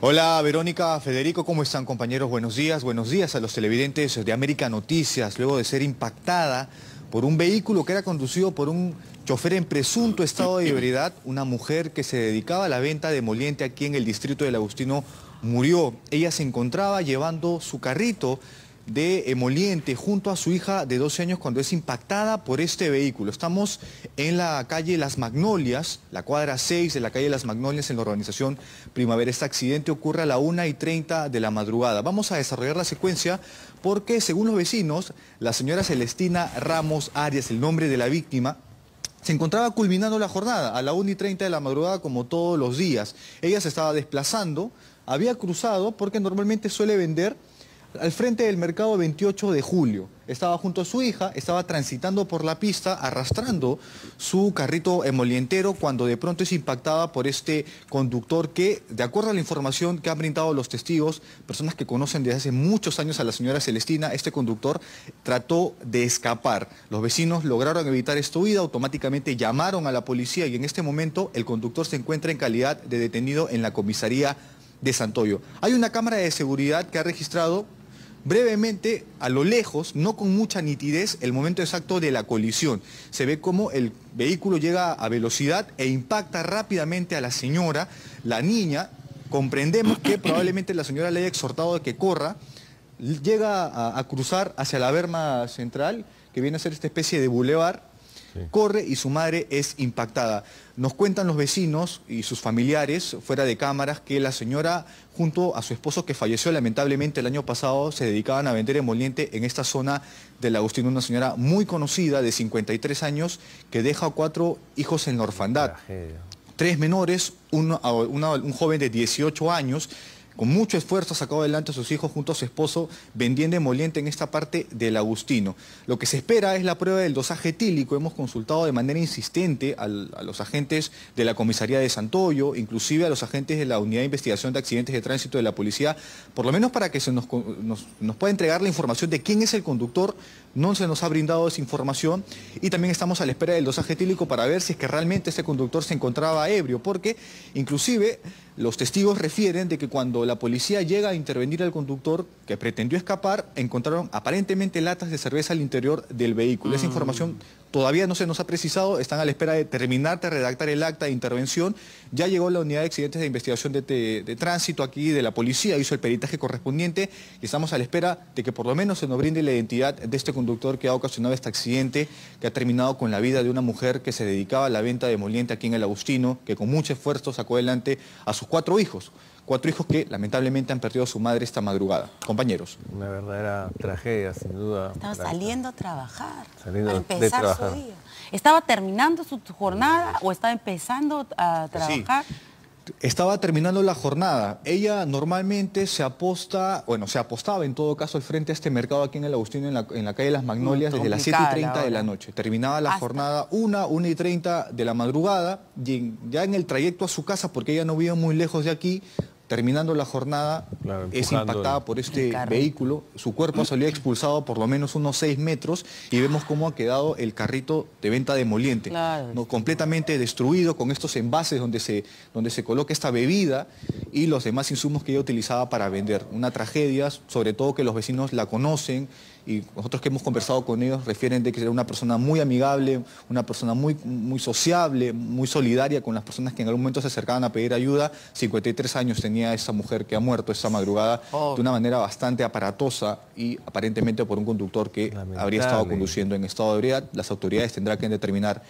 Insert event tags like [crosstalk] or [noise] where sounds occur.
Hola Verónica, Federico, ¿cómo están compañeros? Buenos días, buenos días a los televidentes de América Noticias, luego de ser impactada por un vehículo que era conducido por un chofer en presunto estado de ebriedad, una mujer que se dedicaba a la venta de moliente aquí en el distrito del Agustino murió. Ella se encontraba llevando su carrito de Emoliente eh, junto a su hija de 12 años cuando es impactada por este vehículo. Estamos en la calle Las Magnolias, la cuadra 6 de la calle Las Magnolias en la organización Primavera. Este accidente ocurre a la 1 y 30 de la madrugada. Vamos a desarrollar la secuencia porque según los vecinos, la señora Celestina Ramos Arias, el nombre de la víctima, se encontraba culminando la jornada a la 1 y 30 de la madrugada como todos los días. Ella se estaba desplazando, había cruzado porque normalmente suele vender al frente del mercado 28 de julio. Estaba junto a su hija, estaba transitando por la pista, arrastrando su carrito emolientero cuando de pronto es impactada por este conductor que, de acuerdo a la información que han brindado los testigos, personas que conocen desde hace muchos años a la señora Celestina, este conductor trató de escapar. Los vecinos lograron evitar esta huida, automáticamente llamaron a la policía y en este momento el conductor se encuentra en calidad de detenido en la comisaría de Santoyo. Hay una cámara de seguridad que ha registrado brevemente, a lo lejos, no con mucha nitidez, el momento exacto de la colisión. Se ve como el vehículo llega a velocidad e impacta rápidamente a la señora, la niña. Comprendemos que [coughs] probablemente la señora le haya exhortado a que corra. Llega a, a cruzar hacia la berma central, que viene a ser esta especie de bulevar, Corre y su madre es impactada. Nos cuentan los vecinos y sus familiares fuera de cámaras que la señora junto a su esposo que falleció lamentablemente el año pasado se dedicaban a vender emoliente en esta zona del Agustín, una señora muy conocida de 53 años que deja cuatro hijos en la orfandad. Tres menores, un joven de 18 años con mucho esfuerzo ha sacado adelante a sus hijos junto a su esposo vendiendo emoliente en esta parte del Agustino. Lo que se espera es la prueba del dosaje etílico. Hemos consultado de manera insistente a los agentes de la comisaría de Santoyo, inclusive a los agentes de la unidad de investigación de accidentes de tránsito de la policía, por lo menos para que se nos, pueda entregar la información de quién es el conductor. No se nos ha brindado esa información y también estamos a la espera del dosaje etílico para ver si es que realmente ese conductor se encontraba ebrio, porque inclusive los testigos refieren de que cuando la policía llega a intervenir al conductor que pretendió escapar, encontraron aparentemente latas de cerveza al interior del vehículo. Esa mm. información Todavía no se nos ha precisado, están a la espera de terminar de redactar el acta de intervención. Ya llegó la unidad de accidentes de investigación de, tránsito aquí de la policía, hizo el peritaje correspondiente y estamos a la espera de que por lo menos se nos brinde la identidad de este conductor que ha ocasionado este accidente, que ha terminado con la vida de una mujer que se dedicaba a la venta de moliente aquí en el Agustino, que con mucho esfuerzo sacó adelante a sus cuatro hijos. Cuatro hijos que lamentablemente han perdido a su madre esta madrugada. Compañeros. Una verdadera tragedia, sin duda. Estaba saliendo a trabajar. Saliendo ¿Estaba terminando su jornada o estaba empezando a trabajar? estaba terminando la jornada. Ella normalmente se aposta, bueno, se apostaba en todo caso al frente a este mercado aquí en el Agustín, en la, en la calle Las mm, Magnolias, desde las 7 y 30 de la noche. Terminaba la jornada 1, 1 y 30 de la madrugada, y ya en el trayecto a su casa, porque ella no vive muy lejos de aquí, terminando la jornada es impactada eh. por este vehículo, su cuerpo salió [clears throat] expulsado por lo menos unos 6 metros y vemos cómo ha quedado el carrito de venta demoliente. ¿no? completamente destruido con estos envases donde se, donde se coloca esta bebida y los demás insumos que ella utilizaba para vender. Una tragedia, sobre todo que los vecinos la conocen y nosotros que hemos conversado con ellos refieren de que era una persona muy amigable, una persona muy, muy sociable, muy solidaria con las personas que en algún momento se acercaban a pedir ayuda, 53 años tenía a esa mujer que ha muerto esa madrugada de oh. una manera bastante aparatosa y aparentemente por un conductor que habría estado conduciendo en estado de ebriedad. Las autoridades tendrán que determinar